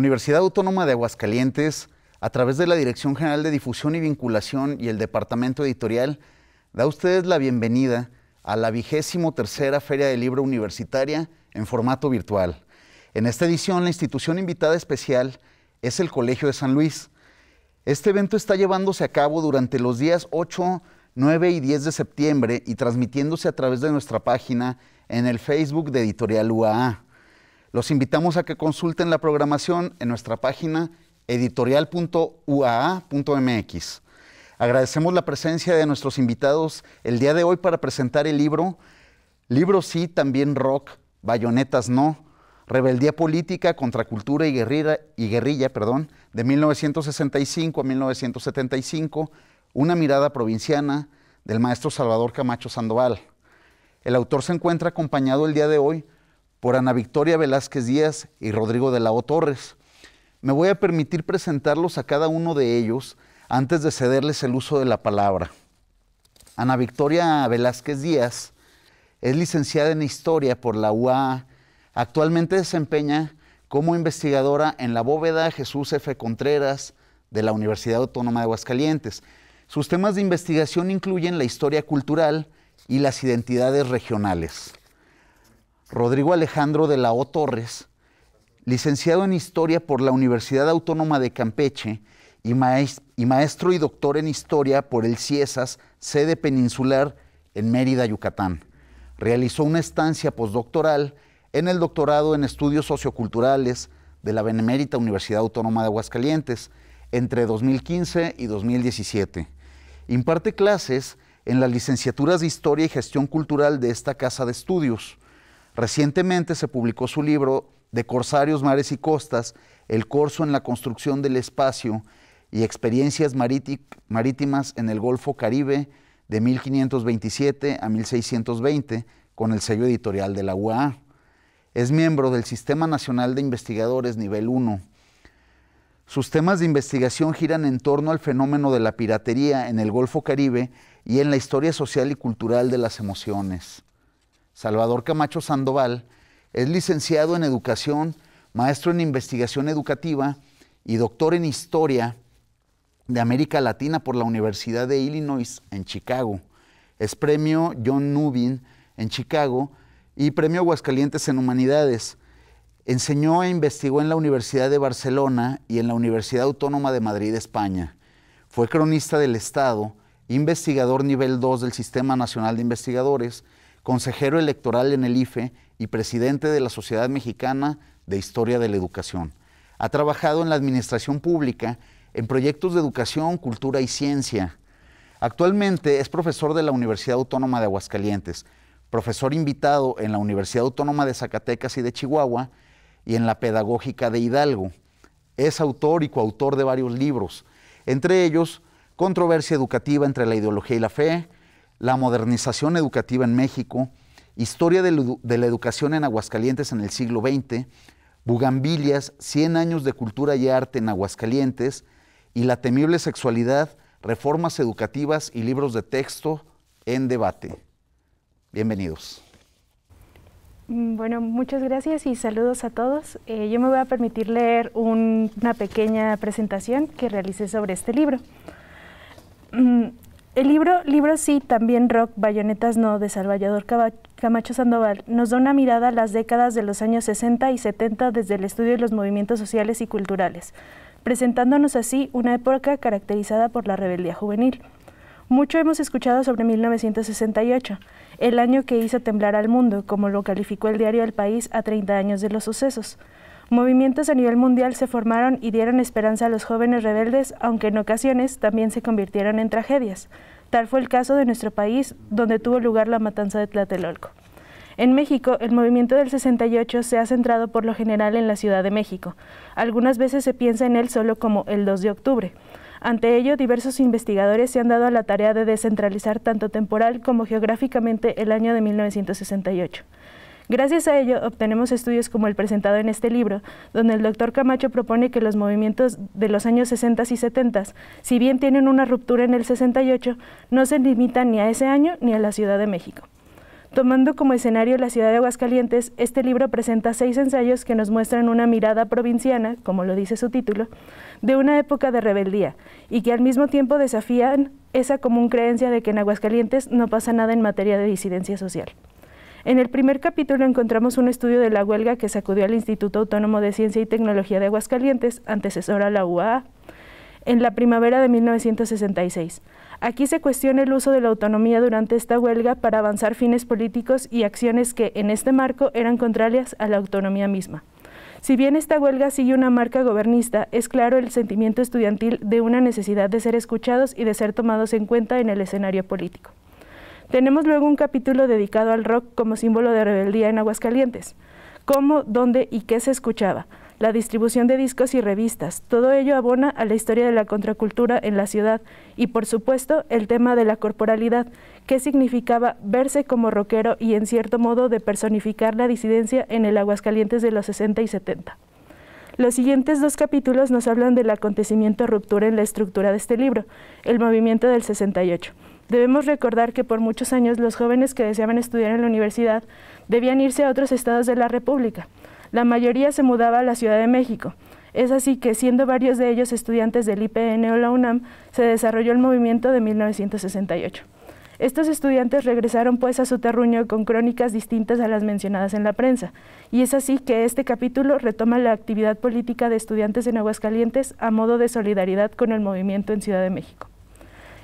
Universidad Autónoma de Aguascalientes, a través de la Dirección General de Difusión y Vinculación y el Departamento Editorial, da a ustedes la bienvenida a la vigésimo tercera Feria de Libro Universitaria en formato virtual. En esta edición, la institución invitada especial es el Colegio de San Luis. Este evento está llevándose a cabo durante los días 8, 9 y 10 de septiembre y transmitiéndose a través de nuestra página en el Facebook de Editorial UAA. Los invitamos a que consulten la programación en nuestra página editorial.uaa.mx. Agradecemos la presencia de nuestros invitados el día de hoy para presentar el libro Libro sí, también rock, bayonetas no, rebeldía política, contracultura y guerrilla, y guerrilla perdón, de 1965 a 1975, una mirada provinciana del maestro Salvador Camacho Sandoval. El autor se encuentra acompañado el día de hoy por Ana Victoria Velázquez Díaz y Rodrigo de la O. Torres. Me voy a permitir presentarlos a cada uno de ellos antes de cederles el uso de la palabra. Ana Victoria Velázquez Díaz es licenciada en Historia por la UA. Actualmente desempeña como investigadora en la bóveda Jesús F. Contreras de la Universidad Autónoma de Aguascalientes. Sus temas de investigación incluyen la historia cultural y las identidades regionales. Rodrigo Alejandro de la O. Torres, licenciado en Historia por la Universidad Autónoma de Campeche y, maestro y doctor en Historia por el CIESAS, sede peninsular en Mérida, Yucatán. Realizó una estancia postdoctoral en el doctorado en estudios socioculturales de la Benemérita Universidad Autónoma de Aguascalientes entre 2015 y 2017. Imparte clases en las licenciaturas de Historia y Gestión Cultural de esta casa de estudios. Recientemente se publicó su libro De Corsarios, Mares y Costas, El Corso en la Construcción del Espacio y Experiencias Marítimas en el Golfo Caribe de 1527 a 1620 con el sello editorial de la UAA. Es miembro del Sistema Nacional de Investigadores Nivel 1. Sus temas de investigación giran en torno al fenómeno de la piratería en el Golfo Caribe y en la historia social y cultural de las emociones. Salvador Camacho Sandoval, es licenciado en educación, maestro en investigación educativa y doctor en historia de América Latina por la Universidad de Illinois en Chicago. Es premio John Nubin en Chicago y premio Aguascalientes en Humanidades. Enseñó e investigó en la Universidad de Barcelona y en la Universidad Autónoma de Madrid, España. Fue cronista del Estado, investigador nivel 2 del Sistema Nacional de Investigadores consejero electoral en el IFE y presidente de la Sociedad Mexicana de Historia de la Educación. Ha trabajado en la administración pública, en proyectos de educación, cultura y ciencia. Actualmente es profesor de la Universidad Autónoma de Aguascalientes, profesor invitado en la Universidad Autónoma de Zacatecas y de Chihuahua y en la Pedagógica de Hidalgo. Es autor y coautor de varios libros, entre ellos Controversia Educativa entre la Ideología y la Fe, la modernización educativa en México, historia de, la educación en Aguascalientes en el siglo XX, Bugambilias, 100 años de cultura y arte en Aguascalientes, y la temible sexualidad, reformas educativas y libros de texto en debate. Bienvenidos. Mm, bueno, muchas gracias y saludos a todos. Eh, yo me voy a permitir leer una pequeña presentación que realicé sobre este libro. Mm, el libro, libro sí, también rock, Bayonetas no, de Salvador Camacho Sandoval, nos da una mirada a las décadas de los años 60 y 70 desde el estudio de los movimientos sociales y culturales, presentándonos así una época caracterizada por la rebeldía juvenil. Mucho hemos escuchado sobre 1968, el año que hizo temblar al mundo, como lo calificó el diario El País a 30 años de los sucesos. Movimientos a nivel mundial se formaron y dieron esperanza a los jóvenes rebeldes, aunque en ocasiones también se convirtieron en tragedias. Tal fue el caso de nuestro país, donde tuvo lugar la matanza de Tlatelolco. En México, el movimiento del 68 se ha centrado por lo general en la Ciudad de México. Algunas veces se piensa en él solo como el 2 de octubre. Ante ello, diversos investigadores se han dado a la tarea de descentralizar tanto temporal como geográficamente el año de 1968. Gracias a ello obtenemos estudios como el presentado en este libro, donde el doctor Camacho propone que los movimientos de los años 60 y 70, si bien tienen una ruptura en el 68, no se limitan ni a ese año ni a la Ciudad de México. Tomando como escenario la ciudad de Aguascalientes, este libro presenta seis ensayos que nos muestran una mirada provinciana, como lo dice su título, de una época de rebeldía y que al mismo tiempo desafían esa común creencia de que en Aguascalientes no pasa nada en materia de disidencia social. En el primer capítulo encontramos un estudio de la huelga que sacudió al Instituto Autónomo de Ciencia y Tecnología de Aguascalientes, antecesor a la UAA, en la primavera de 1966. Aquí se cuestiona el uso de la autonomía durante esta huelga para avanzar fines políticos y acciones que, en este marco, eran contrarias a la autonomía misma. Si bien esta huelga sigue una marca gobernista, es claro el sentimiento estudiantil de una necesidad de ser escuchados y de ser tomados en cuenta en el escenario político. Tenemos luego un capítulo dedicado al rock como símbolo de rebeldía en Aguascalientes. Cómo, dónde y qué se escuchaba. La distribución de discos y revistas. Todo ello abona a la historia de la contracultura en la ciudad. Y por supuesto, el tema de la corporalidad. ¿Qué significaba verse como rockero y en cierto modo de personificar la disidencia en el Aguascalientes de los 60 y 70? Los siguientes dos capítulos nos hablan del acontecimiento ruptura en la estructura de este libro, el movimiento del 68 Debemos recordar que por muchos años los jóvenes que deseaban estudiar en la universidad debían irse a otros estados de la República. La mayoría se mudaba a la Ciudad de México. Es así que, siendo varios de ellos estudiantes del IPN o la UNAM, se desarrolló el movimiento de 1968. Estos estudiantes regresaron pues a su terruño con crónicas distintas a las mencionadas en la prensa, y es así que este capítulo retoma la actividad política de estudiantes en Aguascalientes a modo de solidaridad con el movimiento en Ciudad de México.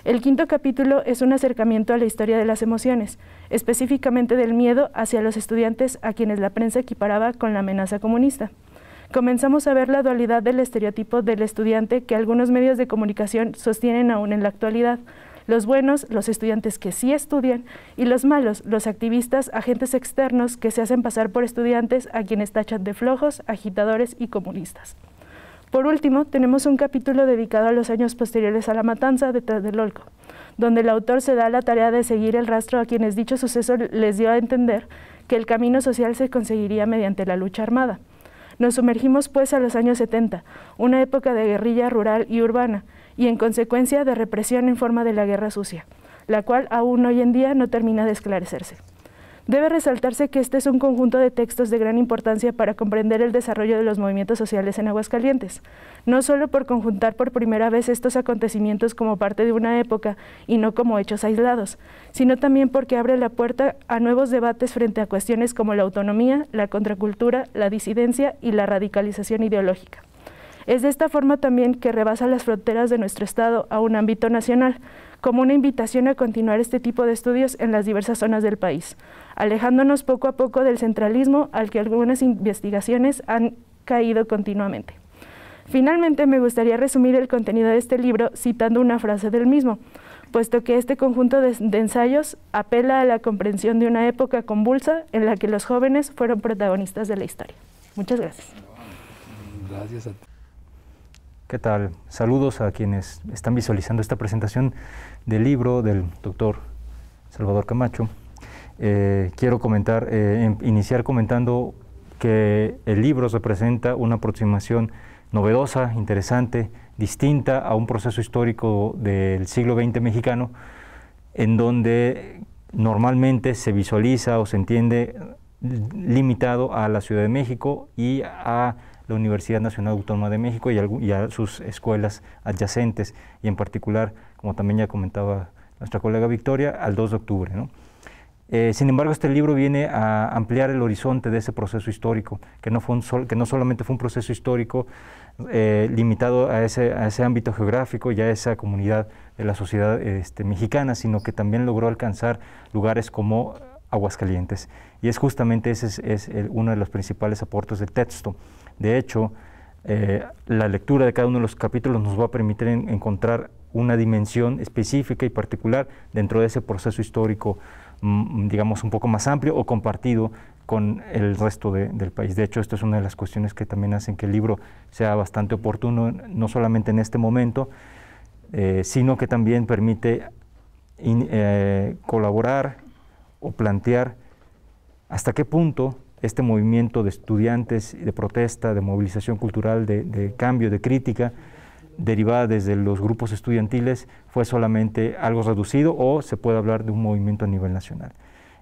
El quinto capítulo es un acercamiento a la historia de las emociones, específicamente del miedo hacia los estudiantes a quienes la prensa equiparaba con la amenaza comunista. Comenzamos a ver la dualidad del estereotipo del estudiante que algunos medios de comunicación sostienen aún en la actualidad, los buenos, los estudiantes que sí estudian, y los malos, los activistas, agentes externos que se hacen pasar por estudiantes a quienes tachan de flojos, agitadores y comunistas. Por último, tenemos un capítulo dedicado a los años posteriores a la matanza de del donde el autor se da la tarea de seguir el rastro a quienes dicho suceso les dio a entender que el camino social se conseguiría mediante la lucha armada. Nos sumergimos pues a los años 70, una época de guerrilla rural y urbana, y en consecuencia de represión en forma de la guerra sucia, la cual aún hoy en día no termina de esclarecerse. Debe resaltarse que este es un conjunto de textos de gran importancia para comprender el desarrollo de los movimientos sociales en Aguascalientes, no solo por conjuntar por primera vez estos acontecimientos como parte de una época y no como hechos aislados, sino también porque abre la puerta a nuevos debates frente a cuestiones como la autonomía, la contracultura, la disidencia y la radicalización ideológica. Es de esta forma también que rebasa las fronteras de nuestro Estado a un ámbito nacional, como una invitación a continuar este tipo de estudios en las diversas zonas del país, alejándonos poco a poco del centralismo al que algunas investigaciones han caído continuamente. Finalmente, me gustaría resumir el contenido de este libro citando una frase del mismo, puesto que este conjunto de, ensayos apela a la comprensión de una época convulsa en la que los jóvenes fueron protagonistas de la historia. Muchas gracias. Gracias a ¿Qué tal? Saludos a quienes están visualizando esta presentación del libro del doctor Salvador Camacho. Eh, quiero comentar, eh, em, iniciar comentando que el libro representa una aproximación novedosa, interesante, distinta a un proceso histórico del siglo XX mexicano, en donde normalmente se visualiza o se entiende mm, limitado a la Ciudad de México y a la Universidad Nacional Autónoma de México y, a sus escuelas adyacentes, y en particular, como también ya comentaba nuestra colega Victoria, al 2 de octubre. Eh, sin embargo, este libro viene a ampliar el horizonte de ese proceso histórico, que no, fue que no solamente fue un proceso histórico eh, limitado a ese, ese, ámbito geográfico y a esa comunidad de la sociedad este, mexicana, sino que también logró alcanzar lugares como Aguascalientes. Y es justamente ese es, uno de los principales aportes del texto. De hecho, eh, la lectura de cada uno de los capítulos nos va a permitir encontrar una dimensión específica y particular dentro de ese proceso histórico, mm, digamos, un poco más amplio o compartido con el resto del país. De hecho, esto es una de las cuestiones que también hacen que el libro sea bastante oportuno, no solamente en este momento, eh, sino que también permite eh, colaborar o plantear hasta qué punto este movimiento de estudiantes, de protesta, de movilización cultural, de, cambio, de crítica, derivada desde los grupos estudiantiles, fue solamente algo reducido o se puede hablar de un movimiento a nivel nacional.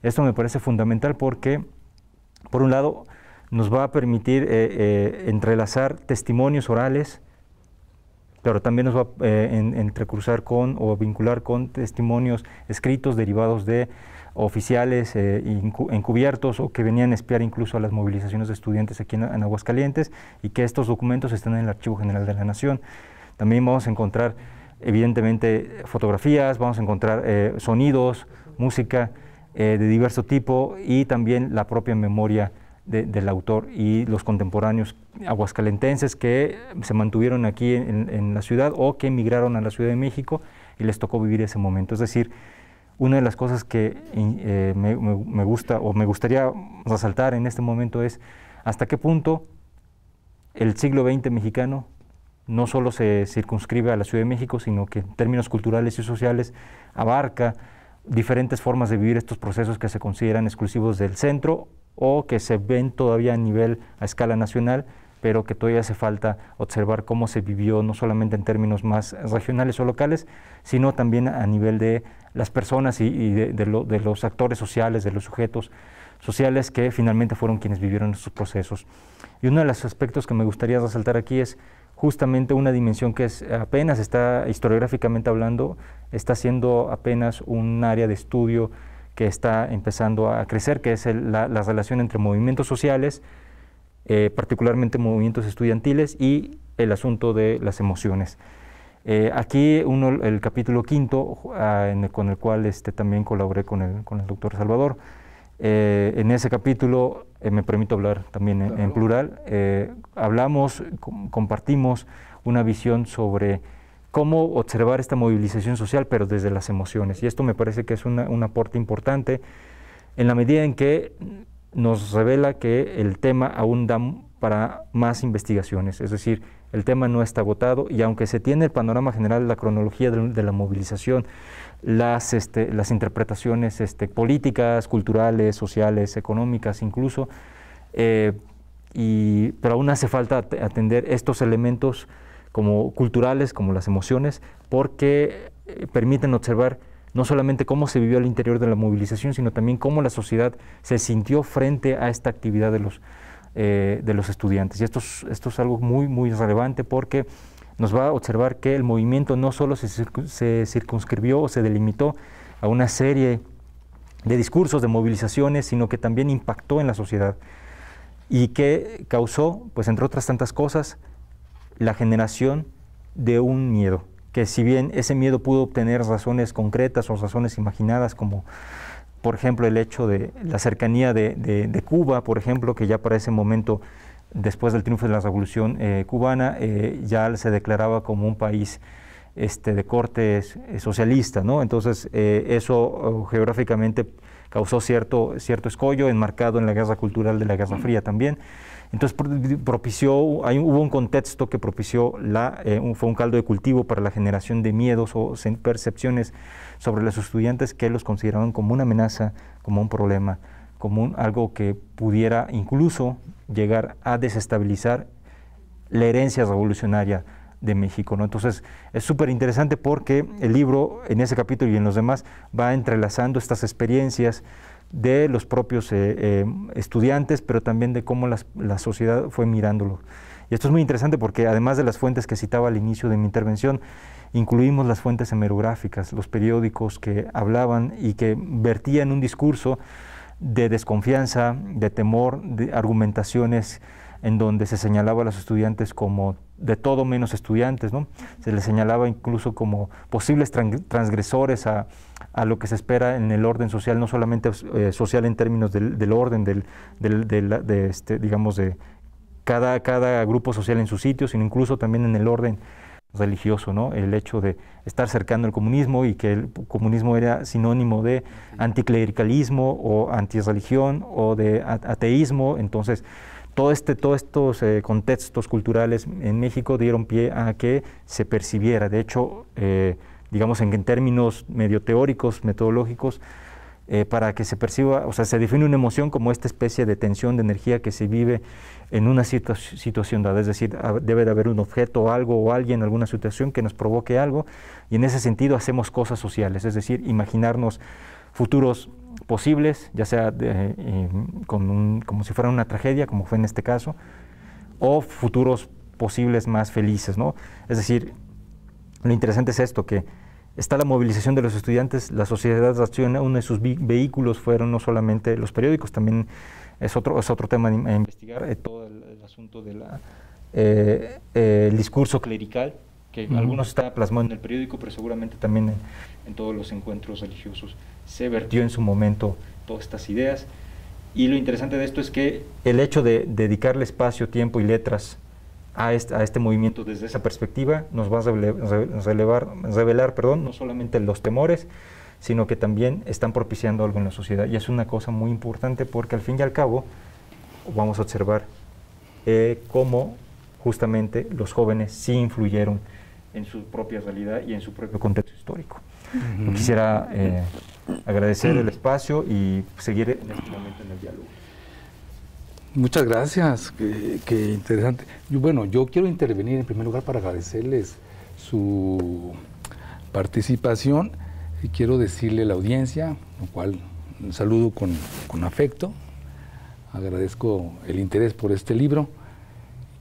Esto me parece fundamental porque, por un lado, nos va a permitir eh, eh, entrelazar testimonios orales, pero también nos va a eh, entrecruzar con o vincular con testimonios escritos derivados de oficiales eh, encubiertos o que venían a espiar incluso a las movilizaciones de estudiantes aquí en, Aguascalientes y que estos documentos están en el Archivo General de la Nación. También vamos a encontrar, evidentemente, fotografías, vamos a encontrar eh, sonidos, música eh, de diverso tipo y también la propia memoria del autor y los contemporáneos aguascalentenses que se mantuvieron aquí en, en la ciudad o que emigraron a la Ciudad de México y les tocó vivir ese momento. Es decir, una de las cosas que eh, me, me, gusta o me gustaría resaltar en este momento es hasta qué punto el siglo XX mexicano no solo se circunscribe a la Ciudad de México, sino que en términos culturales y sociales abarca diferentes formas de vivir estos procesos que se consideran exclusivos del centro o que se ven todavía a nivel, a escala nacional, pero que todavía hace falta observar cómo se vivió, no solamente en términos más regionales o locales, sino también a nivel de las personas y, de, los actores sociales, de los sujetos sociales que finalmente fueron quienes vivieron estos procesos. Y uno de los aspectos que me gustaría resaltar aquí es justamente una dimensión que apenas está, historiográficamente hablando, está siendo apenas un área de estudio que está empezando a crecer, que es la, la relación entre movimientos sociales, eh, particularmente movimientos estudiantiles y el asunto de las emociones. Eh, aquí el capítulo quinto, ah, con el cual este, también colaboré con el, doctor Salvador, eh, en ese capítulo, me permito hablar también en, plural, hablamos, compartimos una visión sobre cómo observar esta movilización social, pero desde las emociones. Y esto me parece que es un aporte importante en la medida en que nos revela que el tema aún da para más investigaciones, es decir, el tema no está agotado y aunque se tiene el panorama general, la cronología de, la movilización, las, este, las interpretaciones este, políticas, culturales, sociales, económicas incluso, eh, pero aún hace falta atender estos elementos como culturales, como las emociones, porque eh, permiten observar no solamente cómo se vivió al interior de la movilización, sino también cómo la sociedad se sintió frente a esta actividad de los, eh, de los estudiantes. Y esto es, esto es algo muy, muy relevante porque nos va a observar que el movimiento no solo se, se circunscribió o se delimitó a una serie de discursos, de movilizaciones, sino que también impactó en la sociedad y que causó, pues entre otras tantas cosas, la generación de un miedo que si bien ese miedo pudo obtener razones concretas o razones imaginadas, como por ejemplo el hecho de la cercanía de, Cuba, por ejemplo, que ya para ese momento, después del triunfo de la Revolución eh, cubana, eh, ya se declaraba como un país este, de corte eh, socialista, ¿no? Entonces eso geográficamente causó cierto, cierto escollo, enmarcado en la guerra cultural de la Guerra Fría también. Entonces propició, hay, hubo un contexto que propició, la, eh, fue un caldo de cultivo para la generación de miedos o percepciones sobre los estudiantes que los consideraban como una amenaza, como un problema, como algo que pudiera incluso llegar a desestabilizar la herencia revolucionaria de México. Entonces es súper interesante porque el libro en ese capítulo y en los demás va entrelazando estas experiencias de los propios eh, eh, estudiantes, pero también de cómo la sociedad fue mirándolo. Y esto es muy interesante porque además de las fuentes que citaba al inicio de mi intervención, incluimos las fuentes hemerográficas, los periódicos que hablaban y que vertían un discurso de desconfianza, de temor, de argumentaciones en donde se señalaba a los estudiantes como de todo menos estudiantes, ¿no? Se les señalaba incluso como posibles transgresores a, lo que se espera en el orden social, no solamente eh, social en términos del, orden, del, del, de este, digamos, de cada, cada grupo social en su sitio, sino incluso también en el orden religioso, ¿no? El hecho de estar cercando al comunismo y que el comunismo era sinónimo de anticlericalismo o antirreligión o de ateísmo, entonces todo este, todos estos eh, contextos culturales en México dieron pie a que se percibiera. De hecho, eh, digamos en, términos medio teóricos, metodológicos, eh, para que se perciba, o sea, se define una emoción como esta especie de tensión de energía que se vive en una cierta situación Es decir, debe de haber un objeto, algo o alguien, alguna situación que nos provoque algo, y en ese sentido hacemos cosas sociales, es decir, imaginarnos futuros posibles, ya sea eh, como si fuera una tragedia, como fue en este caso, o futuros posibles más felices, ¿no? Es decir, lo interesante es esto, que está la movilización de los estudiantes, la sociedad acciona, uno de sus vehículos fueron no solamente los periódicos, también es otro, es otro tema a investigar, eh, todo el, asunto del eh, discurso clerical, que algunos está plasmado en el periódico, pero seguramente también en todos los encuentros religiosos se vertió en su momento todas estas ideas. Y lo interesante de esto es que... El hecho de dedicarle espacio, tiempo y letras a este, a este movimiento desde esa perspectiva nos va a relevar, revelar perdón, no solamente los temores, sino que también están propiciando algo en la sociedad. Y es una cosa muy importante porque al fin y al cabo vamos a observar eh, cómo justamente los jóvenes sí influyeron en su propia realidad y en su propio contexto histórico. Quisiera... Eh, agradecer el mm. espacio y seguir en este momento en el diálogo. Muchas gracias, qué, interesante. Yo, bueno, yo quiero intervenir en primer lugar para agradecerles su participación y quiero decirle a la audiencia, lo cual saludo con afecto, agradezco el interés por este libro.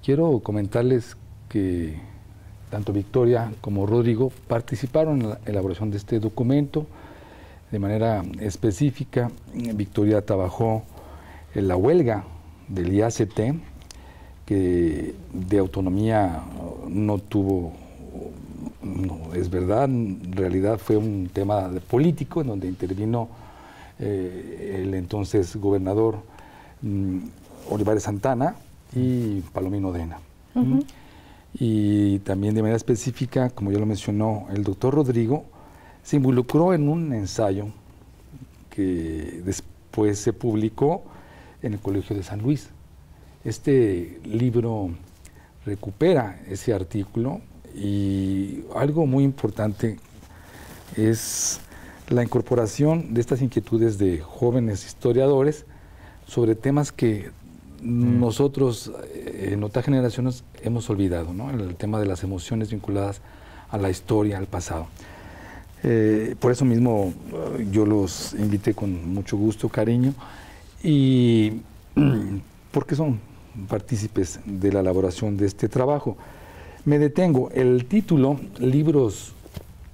Quiero comentarles que tanto Victoria como Rodrigo participaron en la elaboración de este documento, de manera específica, Victoria trabajó en la huelga del IACT, que de autonomía no tuvo, no, es verdad, en realidad fue un tema político en donde intervino eh, el entonces gobernador mm, Olivares Santana y Palomino Dena. Y también de manera específica, como ya lo mencionó el doctor Rodrigo, se involucró en un ensayo que después se publicó en el Colegio de San Luis. Este libro recupera ese artículo y algo muy importante es la incorporación de estas inquietudes de jóvenes historiadores sobre temas que mm. nosotros eh, en otras generaciones hemos olvidado, ¿no? el tema de las emociones vinculadas a la historia, al pasado. Eh, por eso mismo eh, yo los invité con mucho gusto, cariño, y mm, porque son partícipes de la elaboración de este trabajo. Me detengo, el título, libros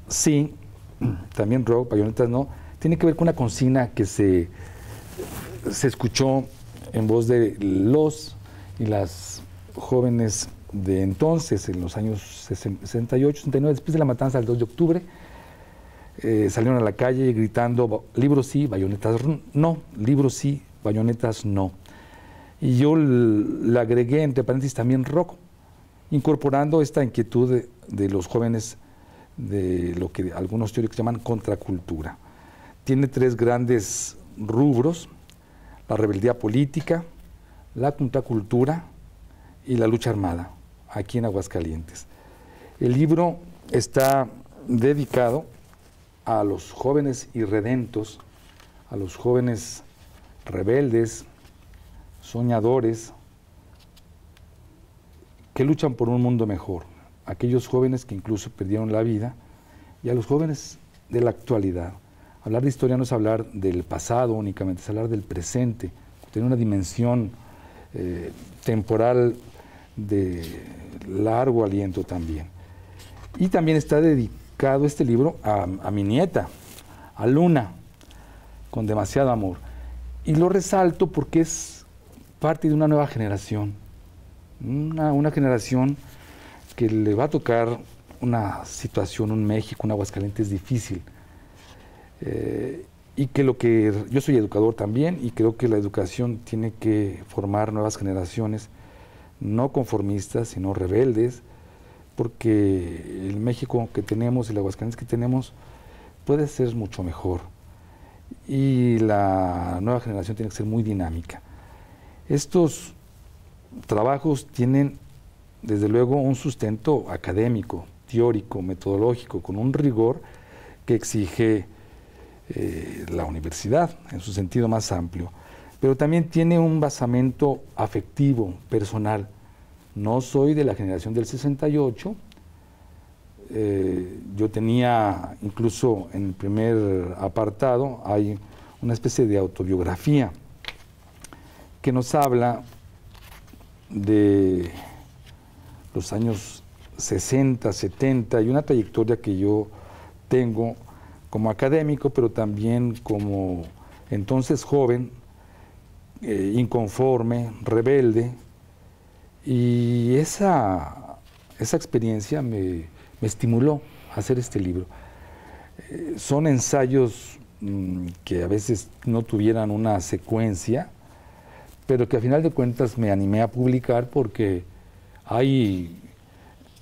sí, mm, también rock, payonetas no, tiene que ver con una consigna que se, se escuchó en voz de los y las jóvenes de entonces, en los años 68, 69, después de la matanza del 2 de octubre, eh, salieron a la calle gritando, libros sí, bayonetas no, libros sí, bayonetas no. Y yo le agregué, entre paréntesis, también rock, incorporando esta inquietud de, de los jóvenes de lo que algunos teóricos llaman contracultura. Tiene tres grandes rubros, la rebeldía política, la contracultura y la lucha armada, aquí en Aguascalientes. El libro está dedicado a los jóvenes irredentos, a los jóvenes rebeldes, soñadores, que luchan por un mundo mejor, aquellos jóvenes que incluso perdieron la vida, y a los jóvenes de la actualidad. Hablar de historia no es hablar del pasado únicamente, es hablar del presente, tiene una dimensión eh, temporal de largo aliento también. Y también está dedicado este libro a, mi nieta, a Luna, con demasiado amor. Y lo resalto porque es parte de una nueva generación, una, generación que le va a tocar una situación, un México, un Aguascalientes difícil. Eh, y que lo que yo soy educador también y creo que la educación tiene que formar nuevas generaciones no conformistas, sino rebeldes, porque el México que tenemos y el Aguascalientes que tenemos puede ser mucho mejor y la nueva generación tiene que ser muy dinámica. Estos trabajos tienen desde luego un sustento académico, teórico, metodológico, con un rigor que exige eh, la universidad en su sentido más amplio, pero también tiene un basamento afectivo, personal no soy de la generación del 68. Eh, yo tenía, incluso en el primer apartado, hay una especie de autobiografía que nos habla de los años 60, 70 y una trayectoria que yo tengo como académico, pero también como entonces joven, eh, inconforme, rebelde, y esa, experiencia me, estimuló a hacer este libro. Eh, son ensayos mm, que a veces no tuvieran una secuencia, pero que a final de cuentas me animé a publicar porque hay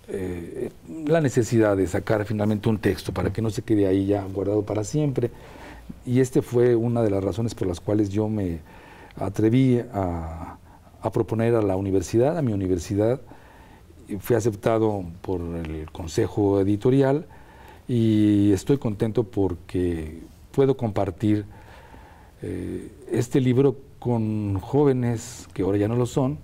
eh, la necesidad de sacar finalmente un texto para que no se quede ahí ya guardado para siempre. Y este fue una de las razones por las cuales yo me atreví a, a proponer a la universidad, a mi universidad. Fui aceptado por el consejo editorial y estoy contento porque puedo compartir eh, este libro con jóvenes que ahora ya no lo son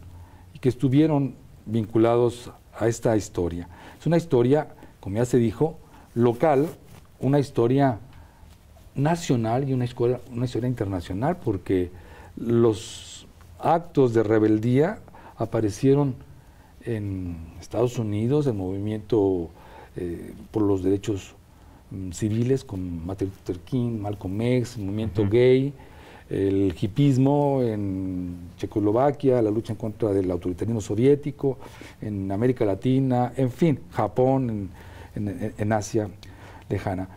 y que estuvieron vinculados a esta historia. Es una historia, como ya se dijo, local, una historia nacional y una, escuela, una historia internacional porque los actos de rebeldía aparecieron en Estados Unidos, el movimiento eh, por los derechos mm, civiles con Martin Luther King, Malcolm X, el movimiento gay, el hipismo en Checoslovaquia, la lucha en contra del autoritarismo soviético, en América Latina, en fin, Japón, en, en Asia lejana.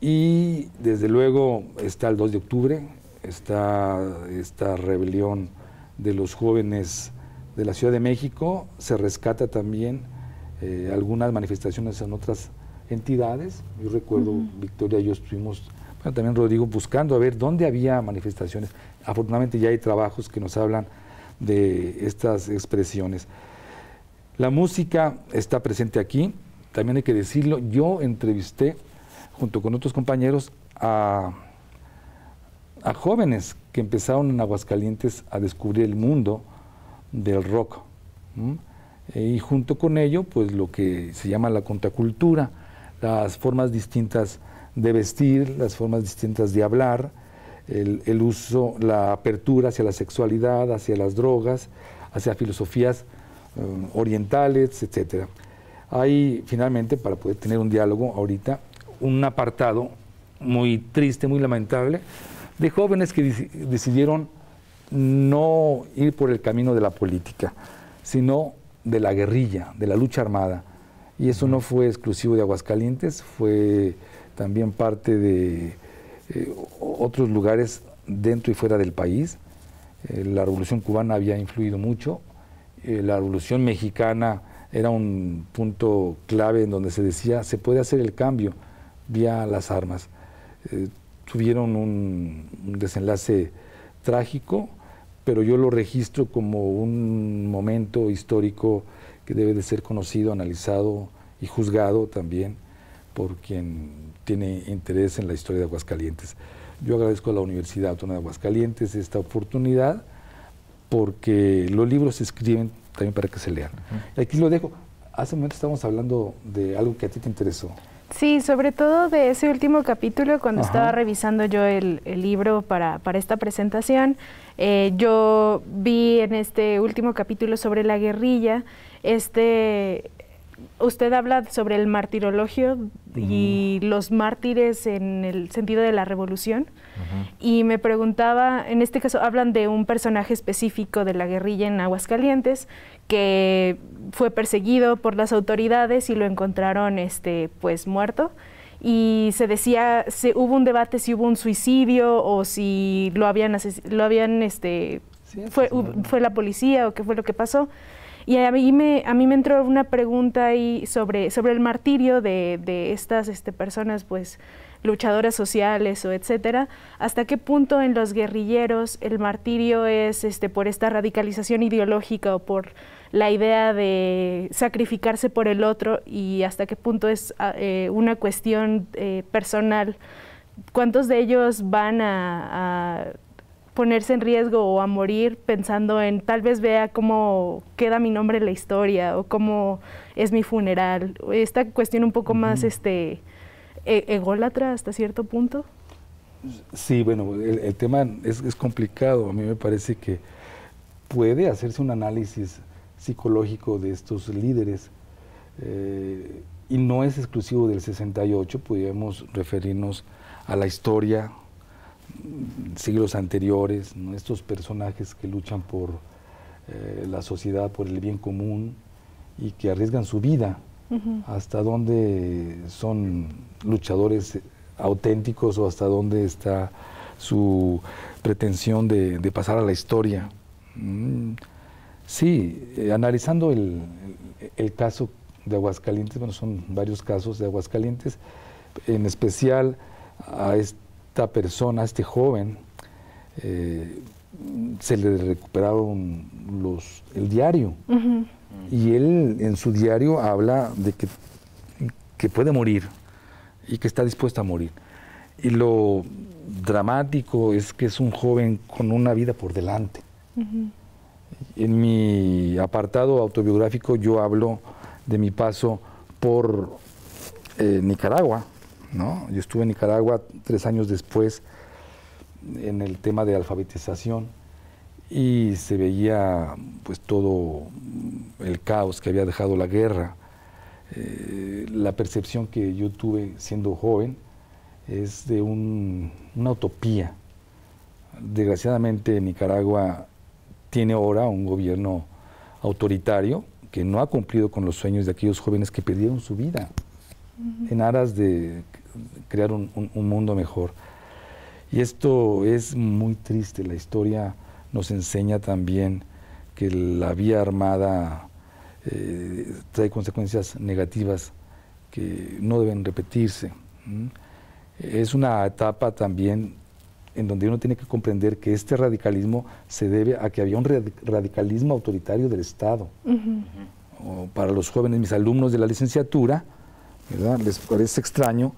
Y desde luego está el 2 de octubre, está esta rebelión de los jóvenes de la Ciudad de México, se rescata también eh, algunas manifestaciones en otras entidades. Yo recuerdo, Victoria y yo estuvimos, también Rodrigo, buscando a ver dónde había manifestaciones. Afortunadamente ya hay trabajos que nos hablan de estas expresiones. La música está presente aquí, también hay que decirlo, yo entrevisté junto con otros compañeros a a jóvenes que empezaron en Aguascalientes a descubrir el mundo del rock. Eh, y junto con ello, pues lo que se llama la contracultura, las formas distintas de vestir, las formas distintas de hablar, el, uso, la apertura hacia la sexualidad, hacia las drogas, hacia filosofías eh, orientales, etc. Hay finalmente, para poder tener un diálogo ahorita, un apartado muy triste, muy lamentable, de jóvenes que decidieron no ir por el camino de la política, sino de la guerrilla, de la lucha armada. Y eso no fue exclusivo de Aguascalientes, fue también parte de eh, otros lugares dentro y fuera del país. Eh, la revolución cubana había influido mucho, eh, la revolución mexicana era un punto clave en donde se decía se puede hacer el cambio vía las armas tuvieron un, desenlace trágico, pero yo lo registro como un momento histórico que debe de ser conocido, analizado y juzgado también por quien tiene interés en la historia de Aguascalientes. Yo agradezco a la Universidad Autónoma de Aguascalientes esta oportunidad porque los libros se escriben también para que se lean. Aquí lo dejo. Hace un momento estábamos hablando de algo que a ti te interesó. Sí, sobre todo de ese último capítulo, cuando estaba revisando yo el, libro para, esta presentación, eh, yo vi en este último capítulo sobre la guerrilla este usted habla sobre el martirologio y los mártires en el sentido de la revolución. Y me preguntaba, en este caso hablan de un personaje específico de la guerrilla en Aguascalientes que fue perseguido por las autoridades y lo encontraron este pues muerto y se decía se hubo un debate si hubo un suicidio o si lo habían lo habían este fue la policía o qué fue lo que pasó. Y a mí me, a mí me entró una pregunta ahí sobre, sobre el martirio de, estas este, personas, pues luchadoras sociales o etcétera, hasta qué punto en los guerrilleros el martirio es este por esta radicalización ideológica o por la idea de sacrificarse por el otro y hasta qué punto es ah, eh, una cuestión eh, personal. ¿Cuántos de ellos van a ponerse en riesgo o a morir pensando en tal vez vea cómo queda mi nombre en la historia o cómo es mi funeral. Esta cuestión un poco más este, e-, ególatra hasta cierto punto. Sí, bueno, el, tema es, complicado. A mí me parece que puede hacerse un análisis psicológico de estos líderes eh, y no es exclusivo del 68, podríamos referirnos a la historia siglos anteriores, estos personajes que luchan por eh, la sociedad, por el bien común y que arriesgan su vida, hasta dónde son luchadores auténticos o hasta dónde está su pretensión de, pasar a la historia. Mm, sí, eh, analizando el, el, caso de Aguascalientes, bueno, son varios casos de Aguascalientes, en especial a este esta persona, este joven, eh, se le recuperaron los, el diario. Y él en su diario habla de que, que, puede morir y que está dispuesto a morir. Y lo dramático es que es un joven con una vida por delante. En mi apartado autobiográfico yo hablo de mi paso por eh, Nicaragua, yo estuve en Nicaragua tres años después en el tema de alfabetización y se veía pues todo el caos que había dejado la guerra. Eh, la percepción que yo tuve siendo joven es de una utopía. Desgraciadamente Nicaragua tiene ahora un gobierno autoritario que no ha cumplido con los sueños de aquellos jóvenes que perdieron su vida en aras de crear un, mundo mejor. Y esto es muy triste, la historia nos enseña también que la vía armada eh, trae consecuencias negativas que no deben repetirse. Es una etapa también en donde uno tiene que comprender que este radicalismo se debe a que había un radicalismo autoritario del Estado. para los jóvenes, mis alumnos de la licenciatura, ¿verdad? Les parece extraño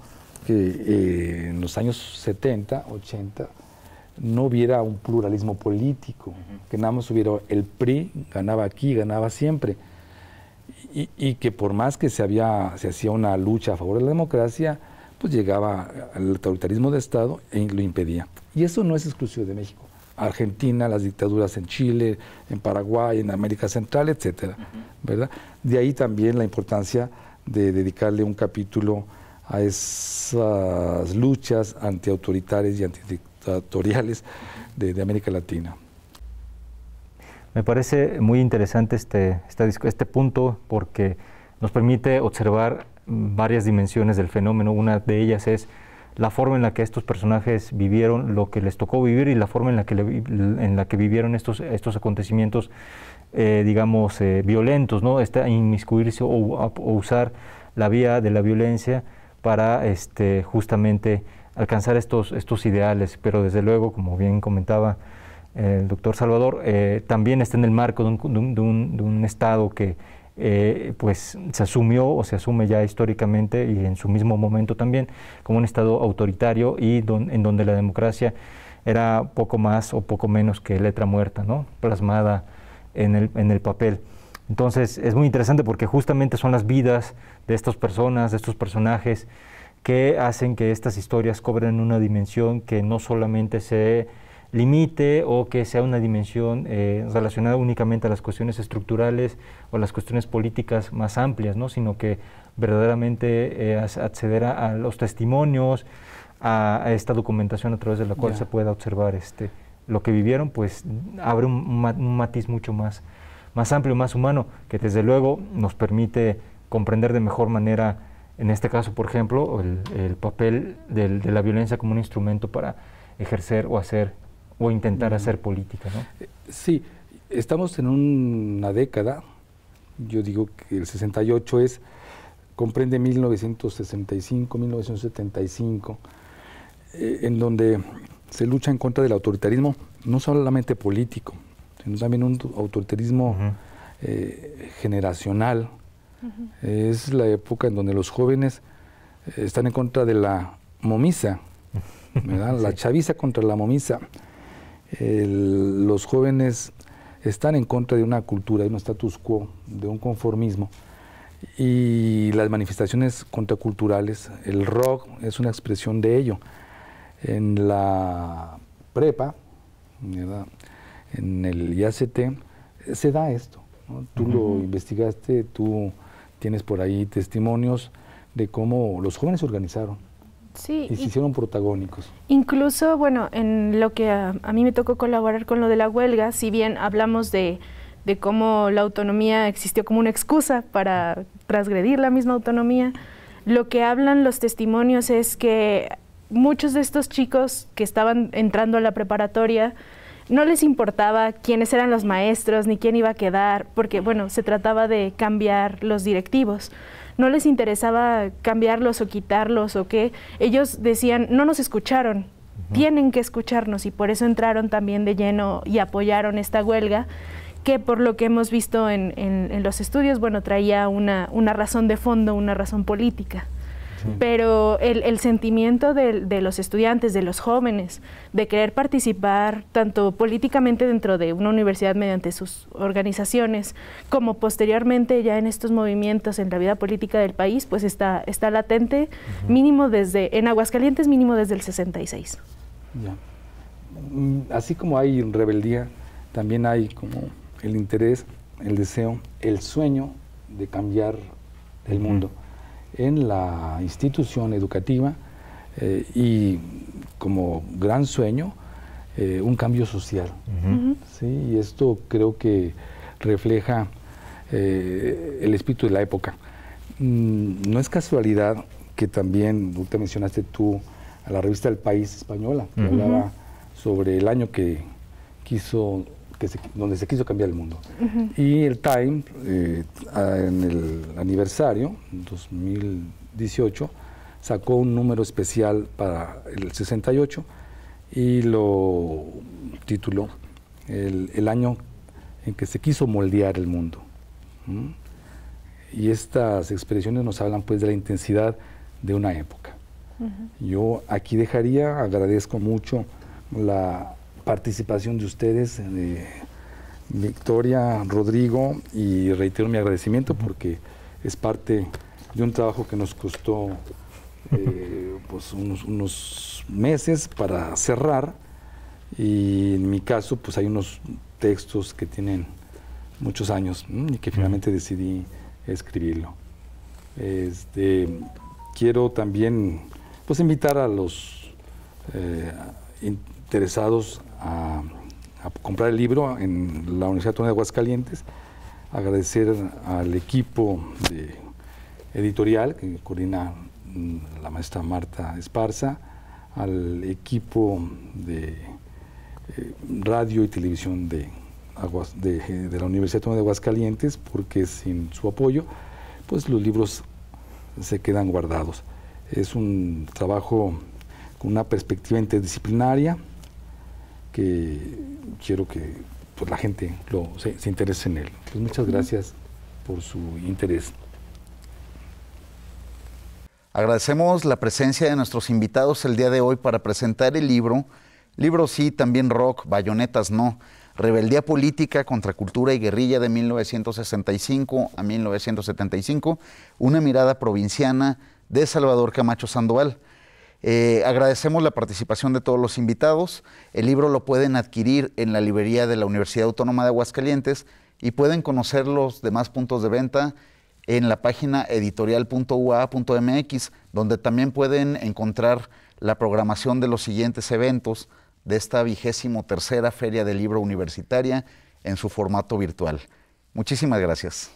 que eh, en los años 70, 80 no hubiera un pluralismo político, que nada más hubiera el PRI, ganaba aquí, ganaba siempre, y, que por más que se, hacía una lucha a favor de la democracia, pues llegaba al autoritarismo de Estado y e lo impedía. Y eso no es exclusivo de México. Argentina, las dictaduras en Chile, en Paraguay, en América Central, etcétera, ¿verdad? De ahí también la importancia de dedicarle un capítulo a esas luchas antiautoritarias y antidictatoriales de, de América Latina. Me parece muy interesante este, este, este, punto porque nos permite observar varias dimensiones del fenómeno. Una de ellas es la forma en la que estos personajes vivieron lo que les tocó vivir y la forma en la que, en la que vivieron estos, estos acontecimientos eh, digamos, eh, violentos, ¿no? Está inmiscuirse o, usar la vía de la violencia para este, justamente alcanzar estos, estos ideales. Pero desde luego, como bien comentaba eh, el doctor Salvador, eh, también está en el marco de un, de un, Estado que pues se asumió o se asume ya históricamente y en su mismo momento también como un Estado autoritario y en donde la democracia era poco más o poco menos que letra muerta, ¿no? plasmada en el, papel. Entonces es muy interesante porque justamente son las vidas de estas personas, de estos personajes, que hacen que estas historias cobren una dimensión que no solamente se limite o que sea una dimensión eh, relacionada únicamente a las cuestiones estructurales o las cuestiones políticas más amplias, sino que verdaderamente eh, accederá acceder a, los testimonios, a, esta documentación a través de la cual se pueda observar este, lo que vivieron, pues abre un, matiz mucho más, más amplio, más humano, que desde luego nos permite comprender de mejor manera, en este caso, por ejemplo, el, papel de la violencia como un instrumento para ejercer o hacer o intentar hacer política. ¿no? Eh, sí, estamos en una década, yo digo que el 68 es, comprende 1965, 1975, eh, en donde se lucha en contra del autoritarismo, no solamente político, sino también un autoritarismo eh, generacional. Es la época en donde los jóvenes eh, están en contra de la momisa, la chaviza contra la momisa. los jóvenes están en contra de una cultura, de un status quo, de un conformismo. Y las manifestaciones contraculturales, el rock es una expresión de ello en la prepa, en el IACT, se da esto. Tú lo investigaste, tú tienes por ahí testimonios de cómo los jóvenes se organizaron. y se hicieron protagónicos. Incluso, bueno, en lo que a, mí me tocó colaborar con lo de la huelga, si bien hablamos de, de cómo la autonomía existió como una excusa para transgredir la misma autonomía, lo que hablan los testimonios es que muchos de estos chicos que estaban entrando a la preparatoria, no les importaba quiénes eran los maestros ni quién iba a quedar, porque bueno, se trataba de cambiar los directivos. No les interesaba cambiarlos o quitarlos o qué. Ellos decían, no nos escucharon, tienen que escucharnos y por eso entraron también de lleno y apoyaron esta huelga que por lo que hemos visto en, los estudios, bueno, traía una razón de fondo, una razón política pero el, sentimiento de, los estudiantes, de los jóvenes, de querer participar tanto políticamente dentro de una universidad mediante sus organizaciones, como posteriormente ya en estos movimientos en la vida política del país, pues está, latente, mínimo desde, en Aguascalientes mínimo desde el 66. Mm, así como hay rebeldía, también hay como el interés, el deseo, el sueño de cambiar el mundo en la institución educativa eh, y como gran sueño eh, un cambio social. Y esto creo que refleja eh, el espíritu de la época. Mm, no es casualidad que también, te mencionaste tú a la revista El País Española, que hablaba sobre el año que quiso donde se quiso cambiar el mundo. Y el Time, eh, en el aniversario, 2018, sacó un número especial para el 68 y lo tituló el, año en que se quiso moldear el mundo. Y estas expresiones nos hablan pues de la intensidad de una época. Yo aquí dejaría, agradezco mucho la participación de ustedes, eh, Victoria, Rodrigo, y reitero mi agradecimiento porque es parte de un trabajo que nos costó eh, pues unos, meses para cerrar y en mi caso pues hay unos textos que tienen muchos años y que finalmente decidí escribirlo. Este, quiero también pues invitar a los eh, interesados a, comprar el libro en la Universidad Autónoma de Aguascalientes. Agradecer al equipo editorial que coordina mm, la maestra Marta Esparza, al equipo de eh, radio y televisión de, de, la Universidad Autónoma de Aguascalientes, porque sin su apoyo, pues los libros se quedan guardados. Es un trabajo con una perspectiva interdisciplinaria, que quiero que pues, la gente lo, se, interese en él. Pues, muchas gracias por su interés. Agradecemos la presencia de nuestros invitados el día de hoy para presentar el libro, libro sí, también rock, bayonetas no, Rebeldía Política, contra Cultura y Guerrilla de 1965 a 1975, una mirada provinciana de Salvador Camacho Sandoval. Eh, agradecemos la participación de todos los invitados. El libro lo pueden adquirir en la librería de la Universidad Autónoma de Aguascalientes y pueden conocer los demás puntos de venta en la página editorial.ua.mx, donde también pueden encontrar la programación de los siguientes eventos de esta vigésimo tercera Feria del Libro Universitaria en su formato virtual. Muchísimas gracias.